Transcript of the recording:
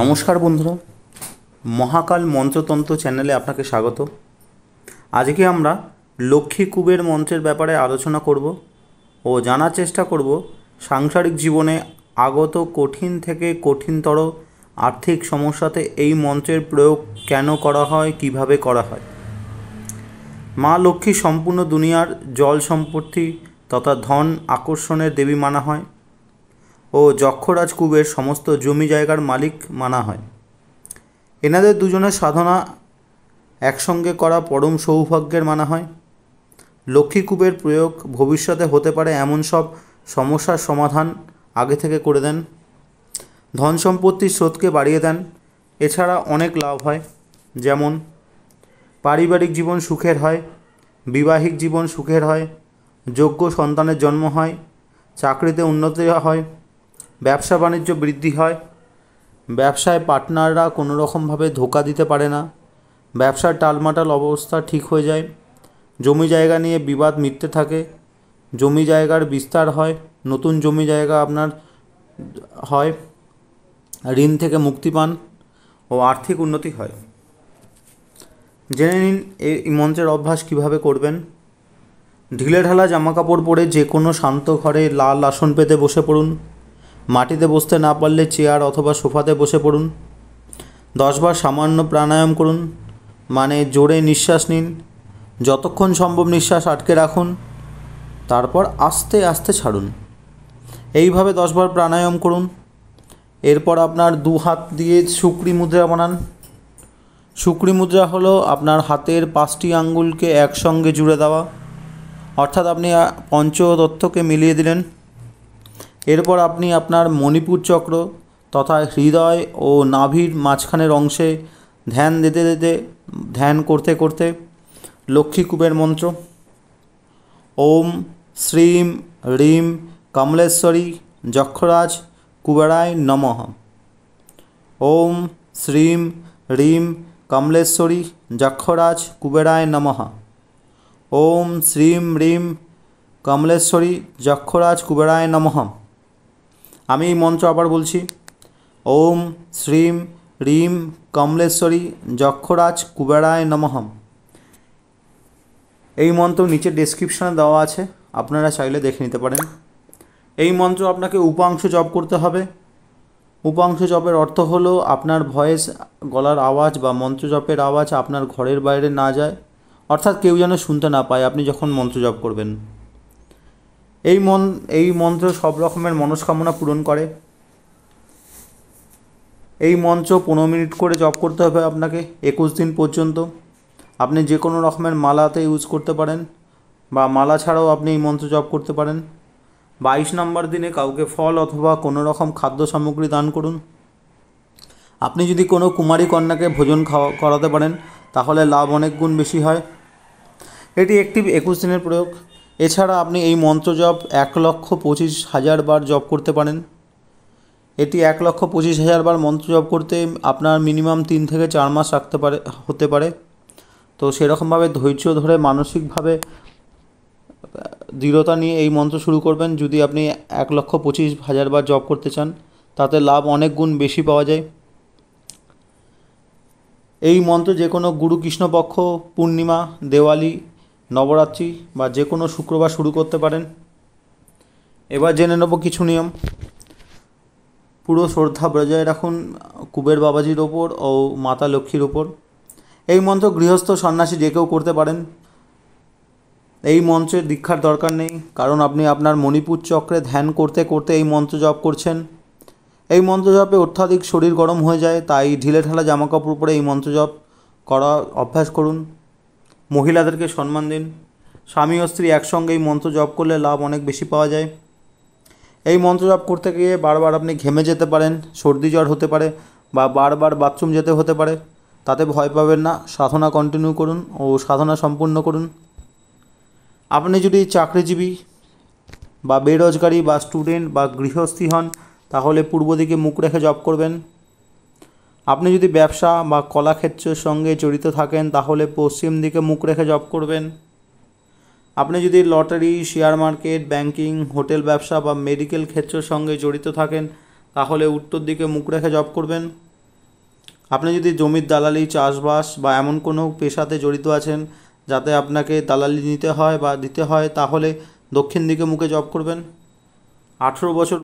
নমস্কার বন্ধুরা মহাকাল মঞ্চতন্ত্র চ্যানেলে আপনাকে স্বাগত আজকে আমরা লক্ষ্মী কুবের মঞ্চের ব্যাপারে আলোচনা করব ও জানার চেষ্টা করব সাংসারিক জীবনে আগত কঠিন থেকে কঠিনতর আর্থিক সমস্যাতে এই মঞ্চের প্রয়োগ কেন করা হয় কিভাবে করা হয় মা লক্ষ্মী সম্পূর্ণ দুনিয়ার জল সম্পত্তি তথা ধন আকর্ষণের দেবী মানা হয় ও যক্ষরাজ কুবের সমস্ত জমি জায়গার মালিক মানা হয় এনাদের দুজনের সাধনা একসঙ্গে করা পরম সৌভাগ্যের মানা হয় লক্ষ্মীকূপের প্রয়োগ ভবিষ্যতে হতে পারে এমন সব সমস্যার সমাধান আগে থেকে করে দেন ধন সম্পত্তির স্রোতকে বাড়িয়ে দেন এছাড়া অনেক লাভ হয় যেমন পারিবারিক জীবন সুখের হয় বিবাহিক জীবন সুখের হয় যোগ্য সন্তানের জন্ম হয় চাকরিতে উন্নতি হয় ব্যবসা বাণিজ্য বৃদ্ধি হয় ব্যবসায় পার্টনাররা কোনো রকমভাবে ধোকা দিতে পারে না ব্যবসার টালমাটাল অবস্থা ঠিক হয়ে যায় জমি জায়গা নিয়ে বিবাদ মিটতে থাকে জমি জায়গার বিস্তার হয় নতুন জমি জায়গা আপনার হয় ঋণ থেকে মুক্তি পান ও আর্থিক উন্নতি হয় জেনে নিন এই মঞ্চের অভ্যাস কিভাবে করবেন ঢিলেঢালা জামাকাপড় পরে যে কোনো শান্ত ঘরে লাল আসন পেতে বসে পড়ুন মাটিতে বসতে না পারলে চেয়ার অথবা সোফাতে বসে পড়ুন দশবার সামান্য প্রাণায়াম করুন মানে জোরে নিঃশ্বাস নিন যতক্ষণ সম্ভব নিঃশ্বাস আটকে রাখুন তারপর আস্তে আস্তে ছাড়ুন এইভাবে দশবার প্রাণায়াম করুন এরপর আপনার দু হাত দিয়ে শুক্রি মুদ্রা বানান শুক্রি মুদ্রা হলো আপনার হাতের পাঁচটি আঙ্গুলকে একসঙ্গে জুড়ে দেওয়া অর্থাৎ আপনি তথ্যকে মিলিয়ে দিলেন এরপর আপনি আপনার মণিপুর চক্র তথা হৃদয় ও নাভির মাঝখানের অংশে ধ্যান দিতে দিতে ধ্যান করতে করতে লক্ষ্মীকূপের মন্ত্র ওম শ্রীম রিম কমলেশ্বরী যক্ষরাজ কুবেরায় নমঃ ওম শ্রীম রিম কমলেশ্বরী যক্ষরাজ কুবেরায় নমঃ ওম শ্রীম রিম কমলেশ্বরী যক্ষরাজ কুবেরায় নমঃ আমি এই মন্ত্র আবার বলছি ওম শ্রীম রিম কমলেশ্বরী যক্ষরাজ কুবেরায় নমহম এই মন্ত্র নিচের ডেসক্রিপশানে দেওয়া আছে আপনারা চাইলে দেখে নিতে পারেন এই মন্ত্র আপনাকে উপাংশ জপ করতে হবে উপাংশ জপের অর্থ হলো আপনার ভয়েস গলার আওয়াজ বা মন্ত্র জপের আওয়াজ আপনার ঘরের বাইরে না যায় অর্থাৎ কেউ যেন শুনতে না পায় আপনি যখন মন্ত্র জপ করবেন এই মন এই মন্ত্র সব রকমের মনস্কামনা পূরণ করে এই মন্ত্র পনেরো মিনিট করে জপ করতে হবে আপনাকে একুশ দিন পর্যন্ত আপনি যে কোনো রকমের মালাতে ইউজ করতে পারেন বা মালা ছাড়াও আপনি এই মন্ত্র জপ করতে পারেন বাইশ নম্বর দিনে কাউকে ফল অথবা কোনো রকম খাদ্য সামগ্রী দান করুন আপনি যদি কোনো কুমারী কন্যাকে ভোজন খাওয়া করাতে পারেন তাহলে লাভ অনেক গুণ বেশি হয় এটি একটি একুশ দিনের প্রয়োগ এছাড়া আপনি এই মন্ত্র জপ এক লক্ষ পঁচিশ হাজার বার জপ করতে পারেন এটি এক লক্ষ পঁচিশ হাজার বার মন্ত্র জপ করতে আপনার মিনিমাম তিন থেকে চার মাস রাখতে পারে হতে পারে তো সেরকমভাবে ধৈর্য ধরে মানসিকভাবে দৃঢ়তা নিয়ে এই মন্ত্র শুরু করবেন যদি আপনি এক লক্ষ পঁচিশ হাজার বার জব করতে চান তাতে লাভ অনেক গুণ বেশি পাওয়া যায় এই মন্ত্র যে কোনো গুরু কৃষ্ণপক্ষ পূর্ণিমা দেওয়ালি নবরাত্রি বা যে কোনো শুক্রবার শুরু করতে পারেন এবার জেনে নেব কিছু নিয়ম পুরো শ্রদ্ধা বজায় রাখুন কুবের বাবাজির ওপর ও মাতা লক্ষ্মীর ওপর এই মন্ত্র গৃহস্থ সন্ন্যাসী যে কেউ করতে পারেন এই মন্ত্রের দীক্ষার দরকার নেই কারণ আপনি আপনার মণিপুর চক্রে ধ্যান করতে করতে এই মন্ত্র জপ করছেন এই মন্ত্র জপে অত্যাধিক শরীর গরম হয়ে যায় তাই ঢিলে ঢালা জামাকাপড় পরে এই মন্ত্র জপ করা অভ্যাস করুন মহিলাদেরকে সম্মান দিন স্বামী ও স্ত্রী একসঙ্গে এই মন্ত্র জপ করলে লাভ অনেক বেশি পাওয়া যায় এই মন্ত্র জপ করতে গিয়ে বারবার আপনি ঘেমে যেতে পারেন সর্দি জ্বর হতে পারে বা বারবার বাথরুম যেতে হতে পারে তাতে ভয় পাবেন না সাধনা কন্টিনিউ করুন ও সাধনা সম্পূর্ণ করুন আপনি যদি চাকরিজীবী বা বেরোজগারি বা স্টুডেন্ট বা গৃহস্থী হন তাহলে পূর্ব দিকে মুখ রেখে জব করবেন আপনি যদি ব্যবসা বা কলাক্ষেত্রের সঙ্গে জড়িত থাকেন তাহলে পশ্চিম দিকে মুখ রেখে জব করবেন আপনি যদি lottery share market banking hotel ব্যবসা বা মেডিকেল ক্ষেত্রের সঙ্গে জড়িত থাকেন তাহলে উত্তর দিকে মুখ রেখে জব করবেন আপনি যদি জমির দালালি চাষবাস বা এমন কোনো পেশাতে জড়িত আছেন যাতে আপনাকে দালালি নিতে হয় বা দিতে হয় তাহলে দক্ষিণ দিকে মুখে জব করবেন আঠেরো বছর